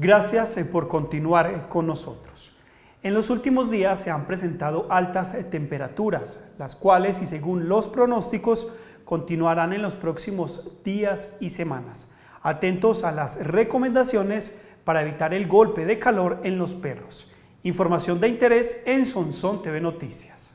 Gracias eh, por continuar eh, con nosotros. En los últimos días se han presentado altas eh, temperaturas, las cuales, y según los pronósticos, continuarán en los próximos días y semanas. Atentos a las recomendaciones para evitar el golpe de calor en los perros. Información de interés en Sonson TV Noticias.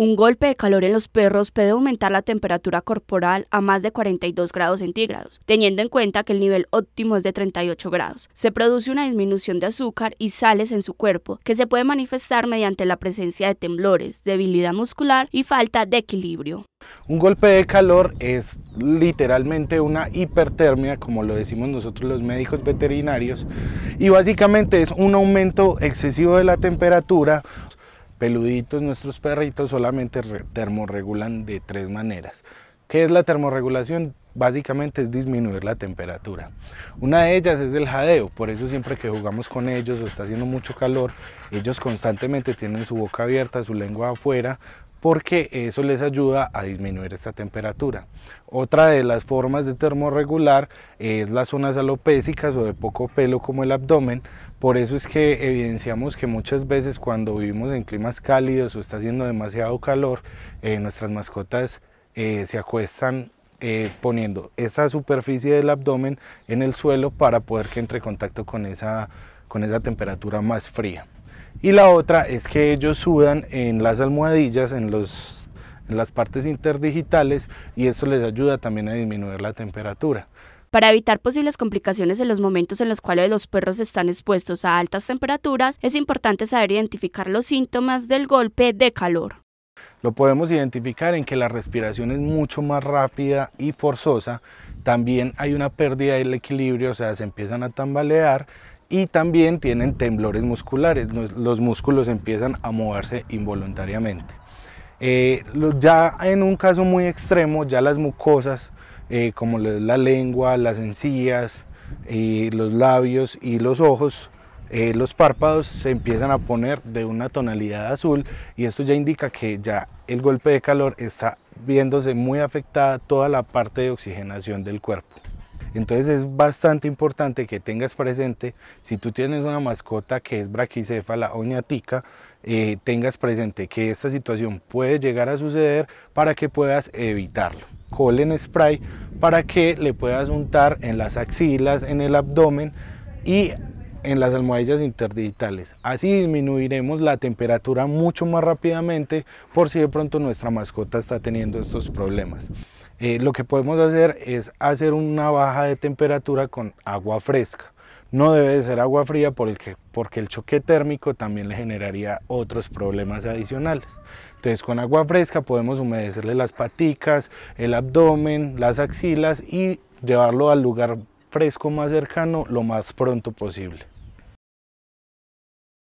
Un golpe de calor en los perros puede aumentar la temperatura corporal a más de 42 grados centígrados, teniendo en cuenta que el nivel óptimo es de 38 grados. Se produce una disminución de azúcar y sales en su cuerpo, que se puede manifestar mediante la presencia de temblores, debilidad muscular y falta de equilibrio. Un golpe de calor es literalmente una hipertermia, como lo decimos nosotros los médicos veterinarios, y básicamente es un aumento excesivo de la temperatura peluditos nuestros perritos solamente termorregulan de tres maneras. ¿Qué es la termorregulación? Básicamente es disminuir la temperatura. Una de ellas es el jadeo, por eso siempre que jugamos con ellos o está haciendo mucho calor, ellos constantemente tienen su boca abierta, su lengua afuera porque eso les ayuda a disminuir esta temperatura. Otra de las formas de termorregular es las zonas alopésicas o de poco pelo como el abdomen, por eso es que evidenciamos que muchas veces cuando vivimos en climas cálidos o está haciendo demasiado calor, eh, nuestras mascotas eh, se acuestan eh, poniendo esa superficie del abdomen en el suelo para poder que entre en contacto con esa temperatura más fría y la otra es que ellos sudan en las almohadillas, en, los, en las partes interdigitales y esto les ayuda también a disminuir la temperatura. Para evitar posibles complicaciones en los momentos en los cuales los perros están expuestos a altas temperaturas, es importante saber identificar los síntomas del golpe de calor. Lo podemos identificar en que la respiración es mucho más rápida y forzosa, también hay una pérdida del equilibrio, o sea, se empiezan a tambalear y también tienen temblores musculares, los músculos empiezan a moverse involuntariamente. Eh, ya en un caso muy extremo, ya las mucosas, eh, como la lengua, las encías, eh, los labios y los ojos, los párpados se empiezan a poner de una tonalidad azul y esto ya indica que ya el golpe de calor está viéndose muy afectada toda la parte de oxigenación del cuerpo. Entonces es bastante importante que tengas presente, si tú tienes una mascota que es braquicéfala o eh, tengas presente que esta situación puede llegar a suceder para que puedas evitarlo. Colen spray para que le puedas untar en las axilas, en el abdomen y en las almohadillas interdigitales. Así disminuiremos la temperatura mucho más rápidamente por si de pronto nuestra mascota está teniendo estos problemas. Eh, lo que podemos hacer es hacer una baja de temperatura con agua fresca. No debe de ser agua fría porque, porque el choque térmico también le generaría otros problemas adicionales. Entonces con agua fresca podemos humedecerle las paticas, el abdomen, las axilas y llevarlo al lugar fresco más cercano lo más pronto posible.